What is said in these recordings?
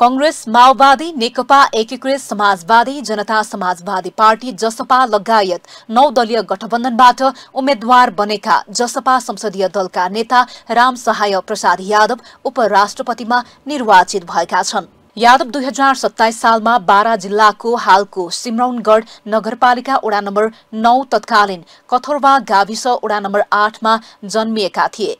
कंग्रेस माओवादी नेकपा एकीकृत समाजवादी जनता समाजवादी पार्टी जसपा लगायत नौ दलीय गठबन्धनबाट उम्मेद्वार बनेका जसपा संसदीय दलका नेता राम सहाय प्रसाद यादव उपराष्ट्रपतिमा निर्वाचित भएका छन् यादव दुई हजार सत्ताइस सालमा बारा जिल्लाको हालको सिमरौनगढ नगरपालिका वडा नम्बर नौ तत्कालीन कथोरवा गाविस वडा नम्बर आठमा जन्मिएका थिए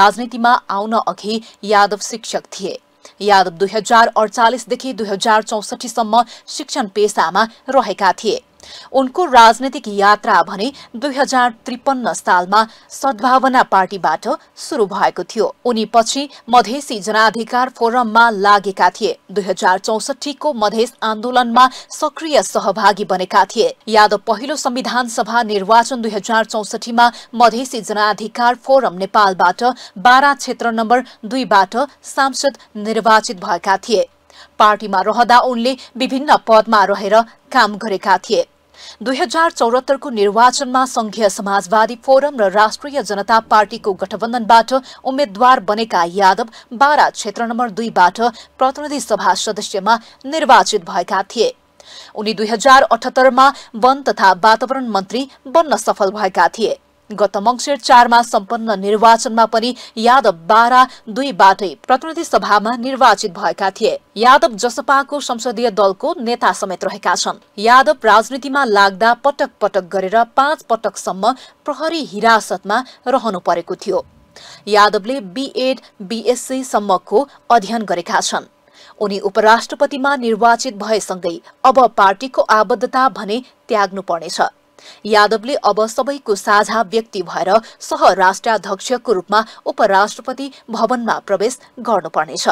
राजनीतिमा आउन अघि यादव शिक्षक थिए यादव दुई हजार अडचालिसदेखि दुई हजार चौसठीसम्म शिक्षण पेसामा रहेका थिए उनको राजनैतिक यात्रा भने दुई हजार त्रिपन्न सालमा सद्भावना पार्टीबाट सुरु भएको थियो उनी पछि मधेसी जनाधिकार फोरममा लागेका थिए दुई हजार चौसठीको मधेस आन्दोलनमा सक्रिय सहभागी बनेका थिए यादव पहिलो संविधान सभा निर्वाचन दुई हजार चौसठीमा मधेसी जनाधिकार फोरम नेपालबाट बाह्र क्षेत्र नम्बर दुईबाट सांसद निर्वाचित भएका थिए पार्टीमा रहँदा उनले विभिन्न पदमा रहेर काम गरेका थिए दुई हजार चौरात्तरको निर्वाचनमा संघीय समाजवादी फोरम र राष्ट्रिय जनता पार्टीको गठबन्धनबाट उम्मेद्वार बनेका यादव बारा क्षेत्र नम्बर दुईबाट प्रतिनिधि सभा सदस्यमा निर्वाचित भएका थिए उनी दुई हजार अठहत्तरमा वन तथा वातावरण मन्त्री बन्न सफल भएका थिए गत मङ्सिर चारमा सम्पन्न निर्वाचनमा पनि यादव बाह्र दुईबाटै प्रतिनिधि सभामा निर्वाचित भएका थिए यादव जसपाको संसदीय दलको नेता समेत रहेका छन् यादव राजनीतिमा लाग्दा पटक पटक गरेर पाँच पटकसम्म प्रहरी हिरासतमा रहनु परेको थियो यादवले बीएड बीएससीसम्मको अध्ययन गरेका छन् उनी उपराष्ट्रपतिमा निर्वाचित भएसँगै अब पार्टीको आबद्धता भने त्याग्नु पर्नेछ यादवले अब सबैको साझा व्यक्ति भएर सहराष्ट्राध्यक्षको रूपमा उपराष्ट्रपति भवनमा प्रवेश गर्नुपर्नेछ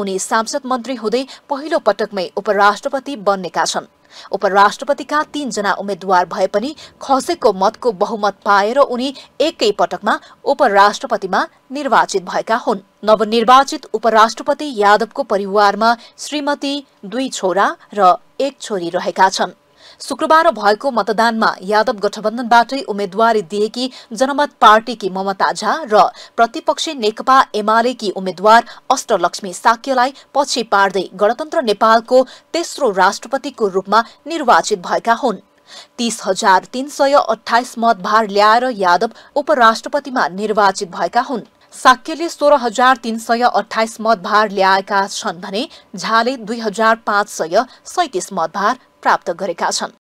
उनी सांसद मन्त्री हुँदै पहिलो पटकमै उपराष्ट्रपति बन्नेका छन् उपराष्ट्रपतिका तीनजना उम्मेद्वार भए पनि खसेको मतको बहुमत पाएर उनी एकै पटकमा उपराष्ट्रपतिमा निर्वाचित भएका हुन् नवनिर्वाचित उपराष्ट्रपति यादवको परिवारमा श्रीमती दुई छोरा र एक छोरी रहेका छन् शुक्रबार भएको मतदानमा यादव गठबन्धनबाटै उम्मेद्वारी दिएकी जनमत पार्टीकी ममता झा र प्रतिपक्षी नेकपा एमालेकी उम्मेद्वार अष्टलक्ष्मी साक्यलाई पछि पार्दै गणतन्त्र नेपालको तेस्रो राष्ट्रपतिको रूपमा निर्वाचित भएका हुन् तीस हजार तीन सय अठाइस मतभार ल्याएर यादव उपराष्ट्रपतिमा निर्वाचित भएका हुन् साक्यले सोह्र हजार तीन सय अठाइस मतभार ल्याएका छन् भने झाले दुई हजार पाँच सय सैतिस मतभार प्राप्त गरेका छन्